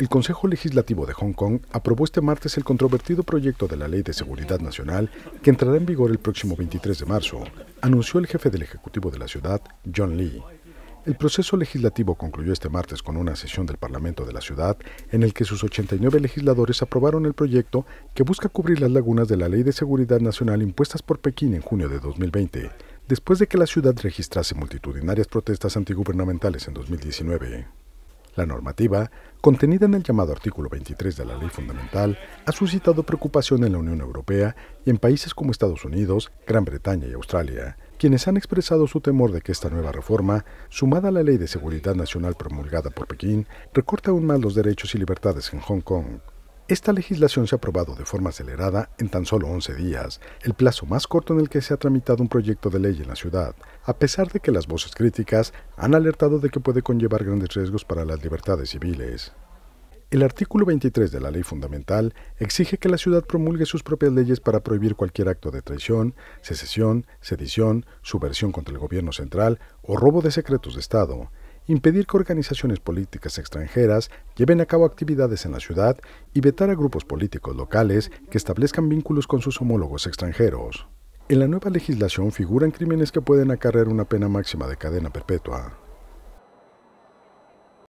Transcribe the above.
El Consejo Legislativo de Hong Kong aprobó este martes el controvertido proyecto de la Ley de Seguridad Nacional que entrará en vigor el próximo 23 de marzo, anunció el jefe del Ejecutivo de la ciudad, John Lee. El proceso legislativo concluyó este martes con una sesión del Parlamento de la ciudad en el que sus 89 legisladores aprobaron el proyecto que busca cubrir las lagunas de la Ley de Seguridad Nacional impuestas por Pekín en junio de 2020, después de que la ciudad registrase multitudinarias protestas antigubernamentales en 2019. La normativa, contenida en el llamado artículo 23 de la Ley Fundamental, ha suscitado preocupación en la Unión Europea y en países como Estados Unidos, Gran Bretaña y Australia, quienes han expresado su temor de que esta nueva reforma, sumada a la Ley de Seguridad Nacional promulgada por Pekín, recorte aún más los derechos y libertades en Hong Kong. Esta legislación se ha aprobado de forma acelerada en tan solo 11 días, el plazo más corto en el que se ha tramitado un proyecto de ley en la ciudad, a pesar de que las voces críticas han alertado de que puede conllevar grandes riesgos para las libertades civiles. El artículo 23 de la Ley Fundamental exige que la ciudad promulgue sus propias leyes para prohibir cualquier acto de traición, secesión, sedición, subversión contra el gobierno central o robo de secretos de Estado, impedir que organizaciones políticas extranjeras lleven a cabo actividades en la ciudad y vetar a grupos políticos locales que establezcan vínculos con sus homólogos extranjeros. En la nueva legislación figuran crímenes que pueden acarrear una pena máxima de cadena perpetua.